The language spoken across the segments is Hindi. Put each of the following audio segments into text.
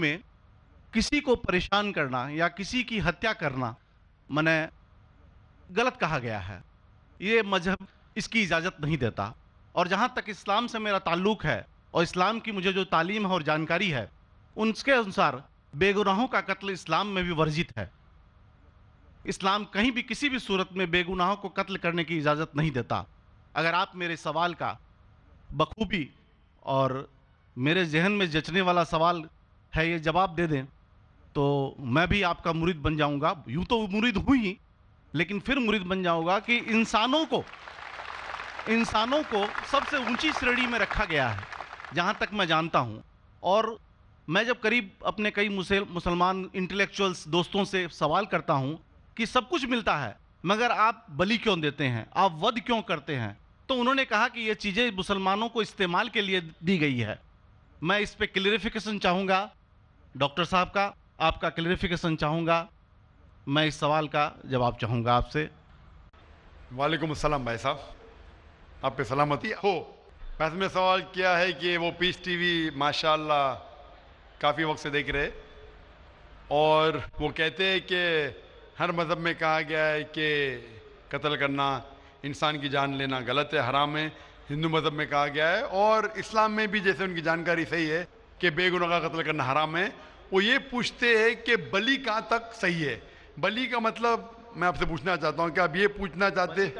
में किसी को परेशान करना या किसी की हत्या करना मैंने गलत कहा गया है ये मजहब इसकी इजाज़त नहीं देता और जहाँ तक इस्लाम से मेरा ताल्लुक़ है और इस्लाम की मुझे जो तालीम है और जानकारी है उनके अनुसार बेगुनाहों का कत्ल इस्लाम में भी वर्जित है इस्लाम कहीं भी किसी भी सूरत में बेगुनाहों को कत्ल करने की इजाज़त नहीं देता अगर आप मेरे सवाल का बखूबी और मेरे जहन में जचने वाला सवाल है ये जवाब दे दें तो मैं भी आपका मुरीद बन जाऊंगा यूं तो मुरीद हुई ही लेकिन फिर मुरीद बन जाऊंगा कि इंसानों को इंसानों को सबसे ऊंची श्रेणी में रखा गया है जहां तक मैं जानता हूं और मैं जब करीब अपने कई मुसलमान इंटेलेक्चुअल्स दोस्तों से सवाल करता हूं कि सब कुछ मिलता है मगर आप बलि क्यों देते हैं आप वध क्यों करते हैं तो उन्होंने कहा कि ये चीज़ें मुसलमानों को इस्तेमाल के लिए दी गई है मैं इस पर क्लियरिफिकेशन चाहूँगा डॉक्टर साहब का आपका क्लेरिफिकेशन चाहूँगा मैं इस सवाल का जवाब चाहूँगा आपसे वालेकुम असलम भाई साहब आप पे सलामती हो बस में सवाल किया है कि वो पीस टीवी माशाल्लाह काफ़ी वक्त से देख रहे और वो कहते हैं कि हर मज़हब में कहा गया है कि कत्ल करना इंसान की जान लेना गलत है हराम है हिंदू मज़हब में कहा गया है और इस्लाम में भी जैसे उनकी जानकारी सही है कि बेगुनों का कत्ल करना हराम है वो ये पूछते हैं कि बली कहाँ तक सही है बली का मतलब मैं आपसे पूछना चाहता हूँ कि आप ये पूछना चाहते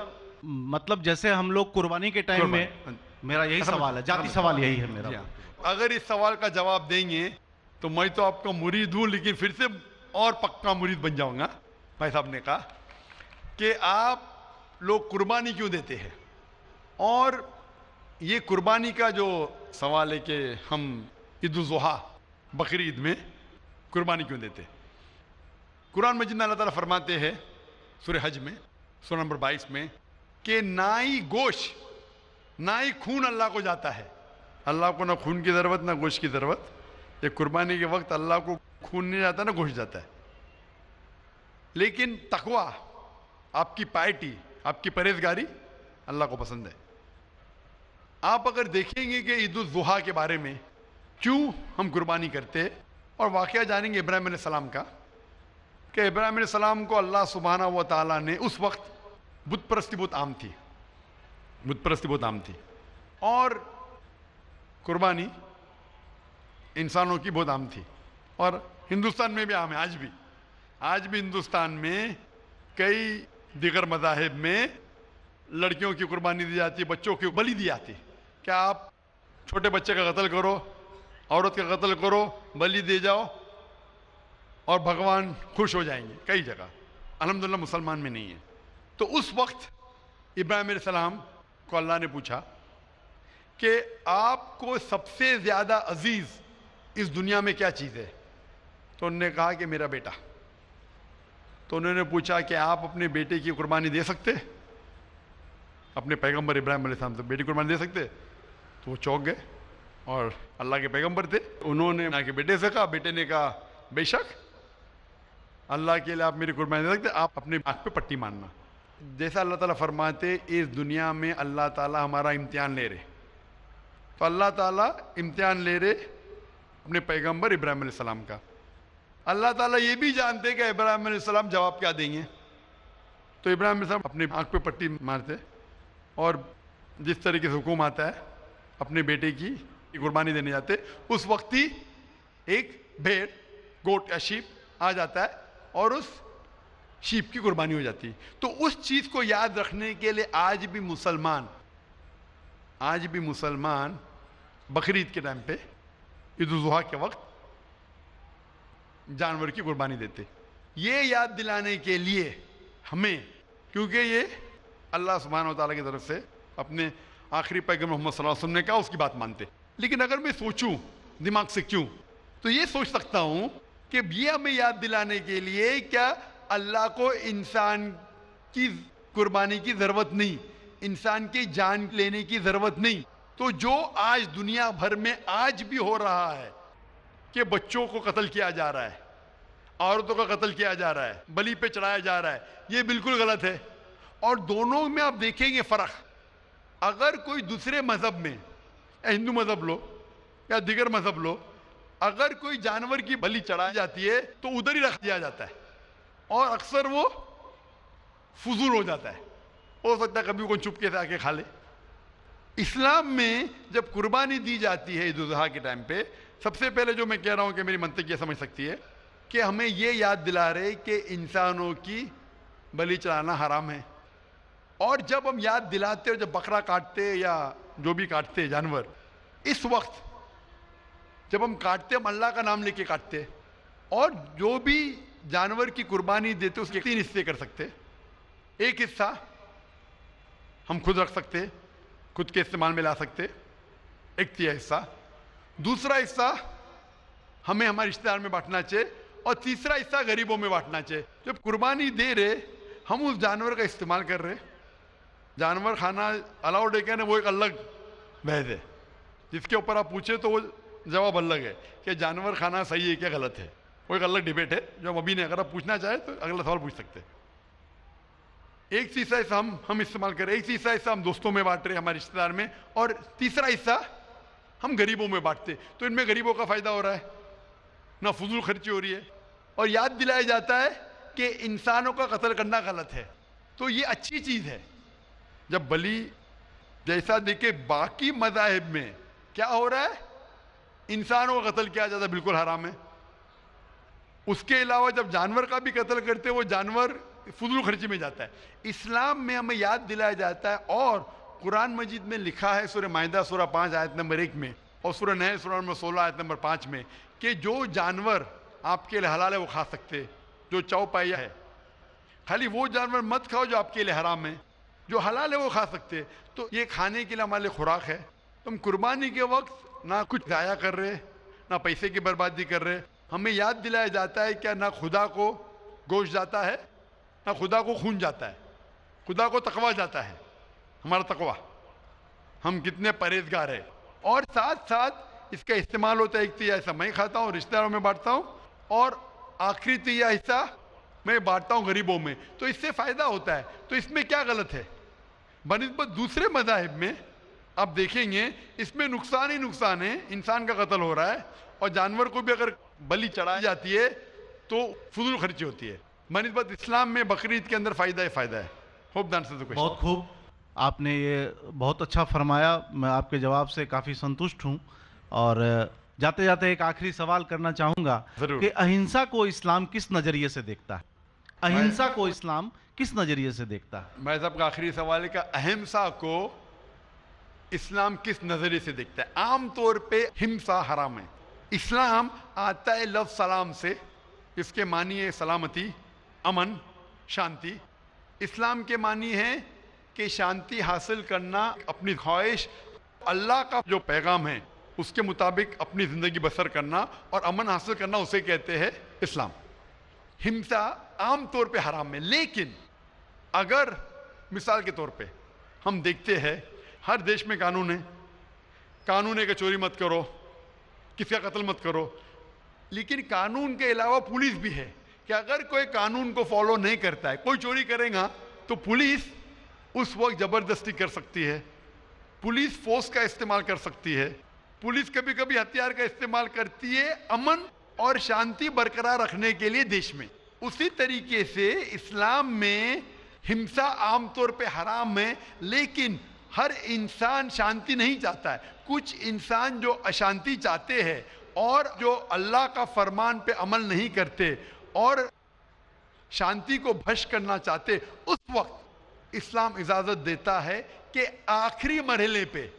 मतलब जैसे हम लोग कुर्बानी के टाइम में मेरा यही सवाल है जाति सवाल यही है मेरा हाँ। अगर इस सवाल का जवाब देंगे तो मैं तो आपका मुरीद हूँ लेकिन फिर से और पक्का मुरीद बन जाऊंगा भाई साहब ने कहा कि आप लोग कुर्बानी क्यों देते हैं और ये कुर्बानी का जो सवाल है कि हम ईदुलजुहा बकरी ईद में कुर्बानी क्यों देते कुरान मजिद अल्लाह ताला फरमाते हैं सुर हज में सुर नंबर 22 में कि ना ही गोश ना ही खून अल्लाह को जाता है अल्लाह को ना खून की ज़रूरत ना गोश की ज़रूरत ये कुर्बानी के वक्त अल्लाह को खून नहीं जाता ना गोश जाता है लेकिन तकवा आपकी पार्टी आपकी परहेजगारी अल्लाह को पसंद है आप अगर देखेंगे कि ईद उजुहा के बारे में क्यों हम कुर्बानी करते और वाक़ जानेंगे इब्राहिम सलाम का कि इब्राहिम सलाम को अल्लाह सुबहाना व ताली ने उस वक्त बुत परस्ती बहुत आम थी बुत परस्ती बहुत आम थी और कुर्बानी इंसानों की बहुत आम थी और हिंदुस्तान में भी आम है आज भी आज भी हिंदुस्तान में कई दिगर मजाहब में लड़कियों की कुर्बानी दी जाती है बच्चों की बली दी जाती है क्या आप छोटे बच्चे का कत्ल करो औरत का कत्ल करो बलि दे जाओ और भगवान खुश हो जाएंगे कई जगह अलहमदिल्ला मुसलमान में नहीं है तो उस वक्त इब्राहिम सलाम को अल्लाह ने पूछा कि आपको सबसे ज़्यादा अजीज़ इस दुनिया में क्या चीज़ है तो उन्होंने कहा कि मेरा बेटा तो उन्होंने पूछा कि आप अपने बेटे की कुर्बानी दे सकते अपने पैगंबर इब्राहिम सलाम से बेटी कुर्बानी दे सकते तो वो चौंक गए और अल्लाह के पैगंबर थे उन्होंने ना कि बेटे से कहा बेटे ने कहा बेशक अल्लाह के लिए आप मेरी कुर्बानी दे सकते आप अपने आँख पे पट्टी मानना जैसा अल्लाह ताला फरमाते इस दुनिया में अल्लाह ताला हमारा इम्तिहान ले रहे तो अल्लाह ताला इम्तिहान ले रहे अपने पैगम्बर इब्राहिम सलाम का अल्लाह ताला ये भी जानते कि इब्राहिम सलाम जवाब क्या देंगे तो इब्राहिम सलाम अपने आँख पे पट्टी मारते और जिस तरीके से हुक्म आता है अपने बेटे की की कुर्बानी देने जाते उस वक्त ही एक भेड़ गोट या शीप आ जाता है और उस शीप की कुर्बानी हो जाती तो उस चीज़ को याद रखने के लिए आज भी मुसलमान आज भी मुसलमान बकरीद के टाइम पे उजहा के वक्त जानवर की कुर्बानी देते ये याद दिलाने के लिए हमें क्योंकि ये अल्लाह सुबहान की तरफ से अपने आखिरी पैगम मोहम्मद वसल्लम ने कहा उसकी बात मानते लेकिन अगर मैं सोचूं दिमाग से क्यों तो ये सोच सकता हूं कि ये हमें याद दिलाने के लिए क्या अल्लाह को इंसान की कुर्बानी की ज़रूरत नहीं इंसान की जान लेने की ज़रूरत नहीं तो जो आज दुनिया भर में आज भी हो रहा है कि बच्चों को कत्ल किया जा रहा है औरतों का कत्ल किया जा रहा है बली पे चढ़ाया जा रहा है ये बिल्कुल गलत है और दोनों में आप देखेंगे फ़र्क अगर कोई दूसरे मज़हब में या हिंदू मजहब लो या दिगर मजहब लो अगर कोई जानवर की बलि चढ़ाई जाती है तो उधर ही रख दिया जाता है और अक्सर वो फजूल हो जाता है हो सकता है कभी कोई चुपके से आके खा ले इस्लाम में जब कुर्बानी दी जाती है ईद उजहा के टाइम पे सबसे पहले जो मैं कह रहा हूँ कि मेरी मंतक ये समझ सकती है कि हमें ये याद दिला रहे कि इंसानों की बलि चढ़ाना हराम है और जब हम याद दिलाते और जब बकरा काटते या जो भी काटते जानवर इस वक्त जब हम काटते हम अल्लाह का नाम लेके काटते और जो भी जानवर की कुर्बानी देते उसके तीन हिस्से कर सकते एक हिस्सा हम खुद रख सकते खुद के इस्तेमाल में ला सकते एक तिया हिस्सा दूसरा हिस्सा हमें हमारे रिश्तेदार में बांटना चाहिए और तीसरा हिस्सा गरीबों में बांटना चाहिए जब कुर्बानी दे रहे हम उस जानवर का इस्तेमाल कर रहे जानवर खाना अलाउड है क्या ना वो एक अलग बहस है जिसके ऊपर आप पूछे तो वो जवाब अलग है कि जानवर खाना सही है क्या गलत है वो एक अलग डिबेट है जो हम अभी नहीं अगर आप पूछना चाहे तो अगला सवाल पूछ सकते एक तीसरा ऐसा हम हम इस्तेमाल करें एक तीसरा हिस्सा हम दोस्तों में बांट रहे हमारे रिश्तेदार में और तीसरा हिस्सा हम गरीबों में बांटते तो इनमें गरीबों का फ़ायदा हो रहा है ना फजूल खर्ची हो रही है और याद दिलाया जाता है कि इंसानों का कत्ल करना गलत है तो ये अच्छी चीज़ है जब बलि जैसा देखे बाकी मजाहब में क्या हो रहा है इंसानों का कत्ल किया जाता है बिल्कुल हराम है उसके अलावा जब जानवर का भी कत्ल करते हैं वो जानवर फजूल खर्ची में जाता है इस्लाम में हमें याद दिलाया जाता है और कुरान मजीद में लिखा है सूर्य माहिदा सूर्य पाँच आयत नंबर एक में और सूर्य नहर सूर्य नंबर सोलह आयत नंबर पाँच में कि जो जानवर आपके लिए हलाल है वो खा सकते जो चौपाइया है खाली वो जानवर मत खाओ जो आपके लिए हराम है जो हलाल है वो खा सकते हैं तो ये खाने के लिए हमारे खुराक है हम कुर्बानी के वक्त ना कुछ ज़ाया कर रहे ना पैसे की बर्बादी कर रहे हमें याद दिलाया जाता है क्या ना खुदा को गोश्त जाता है ना खुदा को खून जाता है खुदा को तकवा जाता है हमारा तकवा हम कितने परहेजगार हैं और साथ साथ इसका इस्तेमाल होता है एक तो यह हिस्सा मैं खाता हूँ रिश्तेदारों में बांटता हूँ और आखिरी तो यह हिस्सा मैं बांटता हूँ गरीबों में तो इससे फ़ायदा होता है तो इसमें क्या गलत है बनस्बत दूसरे मजाहब में आप देखेंगे इसमें नुकसान ही नुकसान है इंसान का कत्ल हो रहा है और जानवर को भी अगर बलि चढ़ाई जाती है तो फजूल खर्ची होती है बनस्बत इस्लाम में बकरीद के अंदर फ़ायदा ही फ़ायदा है खूब दान से बहुत खूब आपने ये बहुत अच्छा फरमाया मैं आपके जवाब से काफ़ी संतुष्ट हूँ और जाते जाते एक आखिरी सवाल करना चाहूँगा कि अहिंसा को इस्लाम किस नज़रिए से देखता है अहिंसा को इस्लाम किस नज़रिए से देखता है मैं साहब का आखिरी सवाल है कि अहिंसा को इस्लाम किस नज़रिए से देखता है आम तौर पे हिंसा हराम है इस्लाम आता है लफ सलाम से इसके मानिए सलामती अमन शांति इस्लाम के मानी है कि शांति हासिल करना अपनी ख्वाहिश अल्लाह का जो पैगाम है उसके मुताबिक अपनी ज़िंदगी बसर करना और अमन हासिल करना उसे कहते हैं इस्लाम हिंसा आमतौर पे हराम में लेकिन अगर मिसाल के तौर पे हम देखते हैं हर देश में कानून है कानून है कि चोरी मत करो किसी का कत्ल मत करो लेकिन कानून के अलावा पुलिस भी है कि अगर कोई कानून को फॉलो नहीं करता है कोई चोरी करेगा तो पुलिस उस वक्त ज़बरदस्ती कर सकती है पुलिस फोर्स का इस्तेमाल कर सकती है पुलिस कभी कभी हथियार का इस्तेमाल करती है अमन और शांति बरकरार रखने के लिए देश में उसी तरीके से इस्लाम में हिंसा आमतौर पे हराम है लेकिन हर इंसान शांति नहीं चाहता है कुछ इंसान जो अशांति चाहते हैं और जो अल्लाह का फरमान पे अमल नहीं करते और शांति को भ्रष्ट करना चाहते उस वक्त इस्लाम इजाजत देता है कि आखिरी मरहले पे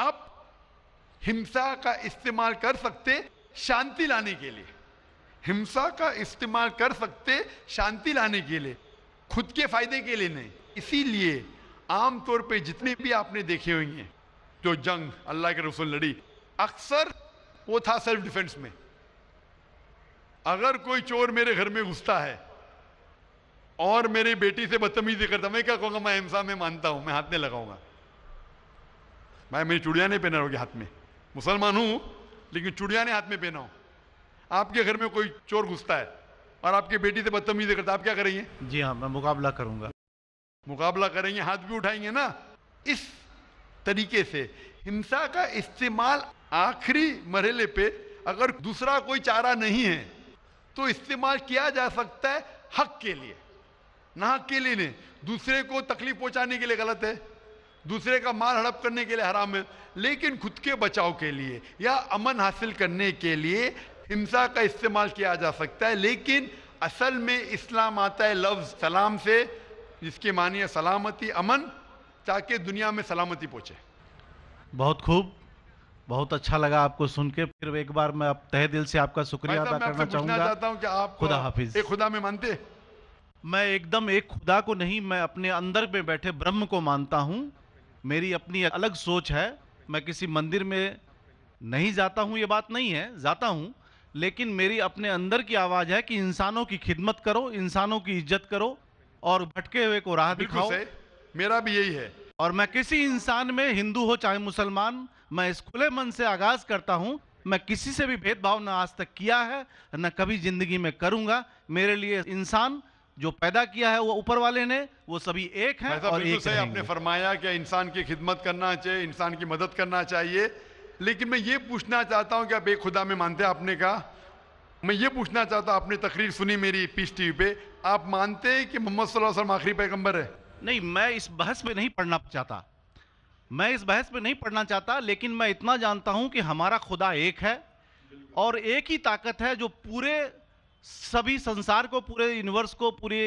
आप हिंसा का इस्तेमाल कर सकते शांति लाने के लिए हिंसा का इस्तेमाल कर सकते शांति लाने के लिए खुद के फायदे के लिए नहीं इसीलिए आमतौर पे जितने भी आपने देखे होंगे जो जंग अल्लाह के रसूल लड़ी अक्सर वो था सेल्फ डिफेंस में अगर कोई चोर मेरे घर में घुसता है और मेरी बेटी से बदतमीजी करता मैं क्या कहूंगा मैं हिंसा में मानता हूं मैं हाथ नहीं लगाऊंगा मैं मेरी चुड़िया नहीं पहना रहोगी हाथ में मुसलमान हूं लेकिन चुड़िया ने हाथ में पहना हो आपके घर में कोई चोर घुसता है और आपकी बेटी से बदतमीजी करता है आप क्या करेंगे जी हाँ मैं मुकाबला करूंगा मुकाबला करेंगे हाथ भी उठाएंगे ना इस तरीके से हिंसा का इस्तेमाल आखिरी मरहले पे अगर दूसरा कोई चारा नहीं है तो इस्तेमाल किया जा सकता है हक के लिए ना हक के लिए नहीं दूसरे को तकलीफ पहुंचाने के लिए गलत है दूसरे का माल हड़प करने के लिए हराम है लेकिन खुद के बचाव के लिए या अमन हासिल करने के लिए हिंसा का इस्तेमाल किया जा सकता है लेकिन असल में इस्लाम आता है लफ्ज़ सलाम से जिसके मानिए सलामती अमन ताकि दुनिया में सलामती पहुँचे बहुत खूब बहुत अच्छा लगा आपको सुन के फिर एक बार मैं आप तहे दिल से आपका शुक्रिया अदा करना चाहूँगा कि आप खुदा हाफिज एक खुदा में मानते मैं एकदम एक खुदा को नहीं मैं अपने अंदर में बैठे ब्रह्म को मानता हूँ मेरी अपनी अलग सोच है मैं किसी मंदिर में नहीं जाता हूँ ये बात नहीं है जाता हूँ लेकिन मेरी अपने अंदर की आवाज़ है कि इंसानों की खिदमत करो इंसानों की इज्जत करो और भटके हुए को राह दिखाओ मेरा भी यही है और मैं किसी इंसान में हिंदू हो चाहे मुसलमान मैं इस खुले मन से आगाज करता हूँ मैं किसी से भी भेदभाव ना आज तक किया है ना कभी जिंदगी में करूँगा मेरे लिए इंसान जो पैदा किया है वो ऊपर वाले ने वो सभी एक हैं और एक सही आपने फरमाया कि इंसान की खिदमत करना चाहिए इंसान की मदद करना चाहिए लेकिन मैं ये पूछना चाहता हूँ कि आप एक खुदा में मानते हैं आपने कहा मैं ये पूछना चाहता हूँ आपने तकरीर सुनी मेरी पीस टी पे आप मानते हैं कि मोहम्मद वसल्लम आखिरी पैगम्बर है नहीं मैं इस बहस में नहीं पढ़ना चाहता मैं इस बहस में नहीं पढ़ना चाहता लेकिन मैं इतना जानता हूँ कि हमारा खुदा एक है और एक ही ताकत है जो पूरे सभी संसार को पूरे यूनिवर्स को पूरी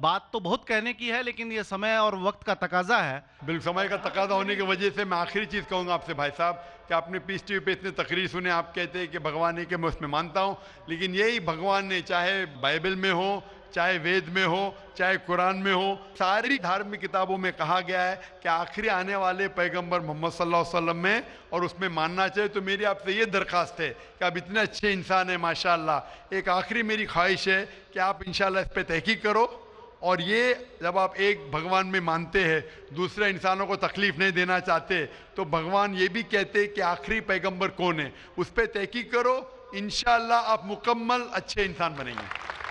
बात तो बहुत कहने की है लेकिन ये समय और वक्त का तकाजा है बिल्कुल समय का तकाजा होने की वजह से मैं आखिरी चीज़ कहूँगा आपसे भाई साहब कि आपने पीस टी पे इतने तकरीर सुने आप कहते हैं कि भगवान ने कि मैं उसमें मानता हूँ लेकिन यही भगवान ने चाहे बाइबल में हो चाहे वेद में हो चाहे कुरान में हो सारी धार्मिक किताबों में कहा गया है कि आखिरी आने वाले पैगंबर मोहम्मद सल्लल्लाहु अलैहि वसल्लम में और उसमें मानना चाहिए तो मेरी आपसे ये दरखास्त है कि आप इतने अच्छे इंसान हैं माशाल्लाह एक आखिरी मेरी ख्वाहिश है कि आप इंशाल्लाह इस पर तहकीक करो और ये जब आप एक भगवान में मानते हैं दूसरे इंसानों को तकलीफ़ नहीं देना चाहते तो भगवान ये भी कहते कि आखिरी पैगंबर कौन है उस पर तहकीक करो इन आप मुकम्मल अच्छे इंसान बनेंगे